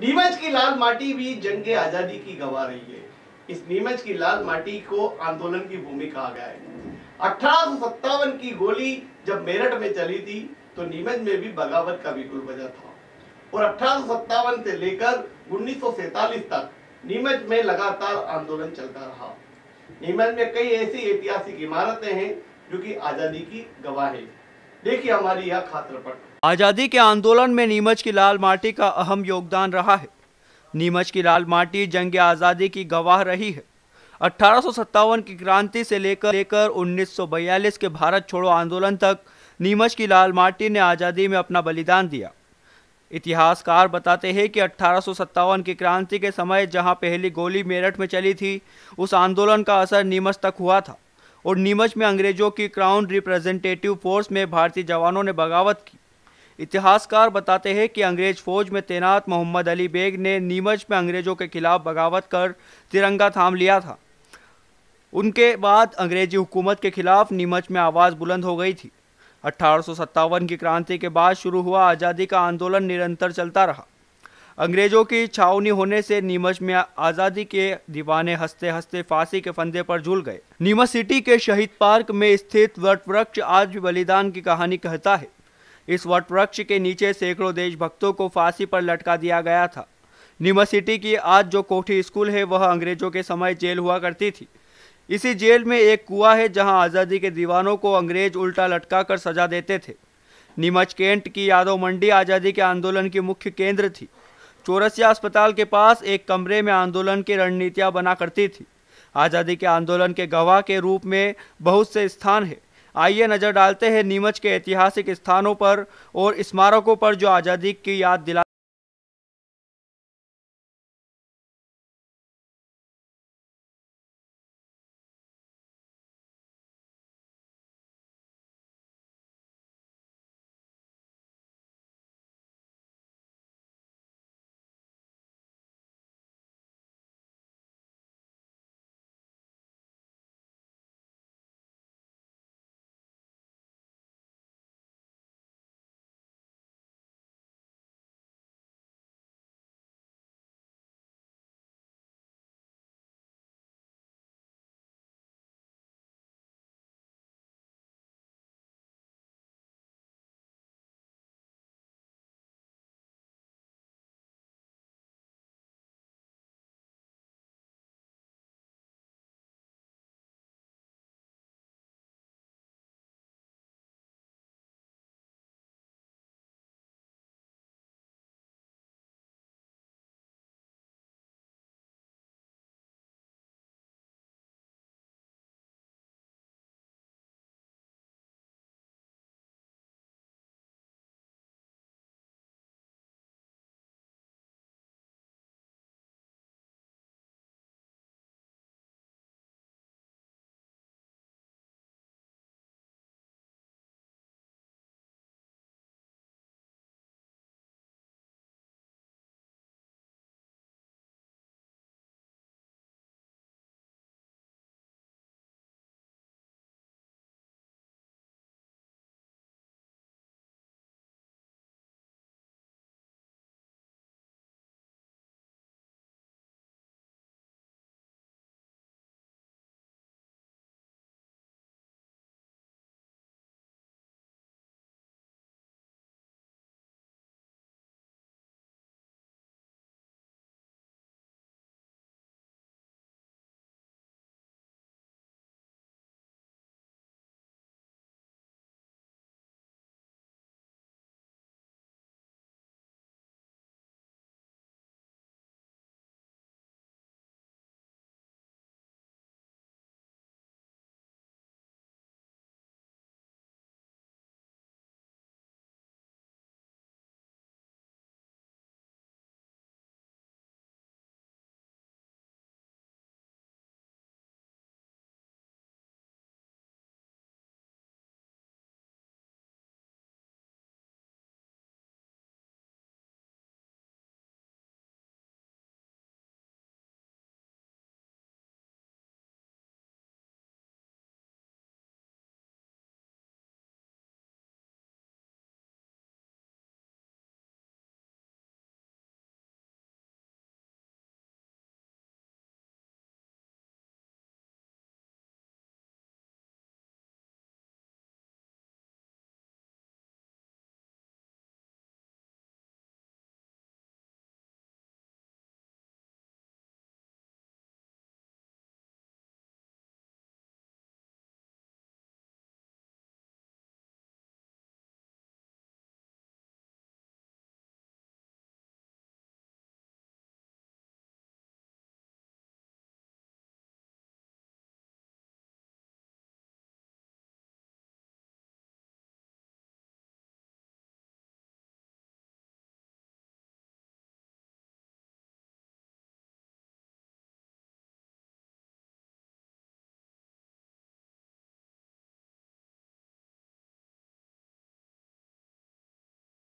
नीमच की लाल माटी भी जंग आजादी की गवा रही है इस नीमच की लाल माटी को आंदोलन की भूमि कहा गया है अठारह की गोली जब मेरठ में चली थी तो नीमच में भी बगावत का बिगुल बजा था और अठारह से लेकर उन्नीस तक नीमच में लगातार आंदोलन चलता रहा नीमच में कई ऐसी ऐतिहासिक इमारतें हैं जो कि आजादी की गवाह है देखिए हमारी यह खातरपट आज़ादी के आंदोलन में नीमच की लाल माटी का अहम योगदान रहा है नीमच की लाल माटी जंग आज़ादी की गवाह रही है अठारह की क्रांति से लेकर लेकर 1942 के भारत छोड़ो आंदोलन तक नीमच की लाल माटी ने आज़ादी में अपना बलिदान दिया इतिहासकार बताते हैं कि अठारह की क्रांति के समय जहां पहली गोली मेरठ में चली थी उस आंदोलन का असर नीमच तक हुआ था और नीमच में अंग्रेजों की क्राउन रिप्रेजेंटेटिव फोर्स में भारतीय जवानों ने बगावत की इतिहासकार बताते हैं कि अंग्रेज फौज में तैनात मोहम्मद अली बेग ने नीमच में अंग्रेजों के खिलाफ बगावत कर तिरंगा थाम लिया था उनके बाद अंग्रेजी हुकूमत के खिलाफ नीमच में आवाज़ बुलंद हो गई थी अठारह की क्रांति के बाद शुरू हुआ आज़ादी का आंदोलन निरंतर चलता रहा अंग्रेजों की छावनी होने से नीमच में आज़ादी के दीवाने हंसते हंसते फांसी के फंदे पर झूल गए नीमच सिटी के शहीद पार्क में स्थित वट वृक्ष आज बलिदान की कहानी कहता है इस वट वृक्ष के नीचे सैकड़ों देशभक्तों को फांसी पर लटका दिया गया था नीमच सिटी की आज जो कोठी स्कूल है वह अंग्रेजों के समय जेल हुआ करती थी इसी जेल में एक कुआ है जहां आज़ादी के दीवानों को अंग्रेज उल्टा लटका कर सजा देते थे नीमच कैंट की यादव मंडी आज़ादी के आंदोलन की मुख्य केंद्र थी चौरसिया अस्पताल के पास एक कमरे में आंदोलन की रणनीतियाँ बना करती थी आज़ादी के आंदोलन के गवाह के रूप में बहुत से स्थान हैं आइए नज़र डालते हैं नीमच के ऐतिहासिक स्थानों पर और स्मारकों पर जो आज़ादी की याद दिला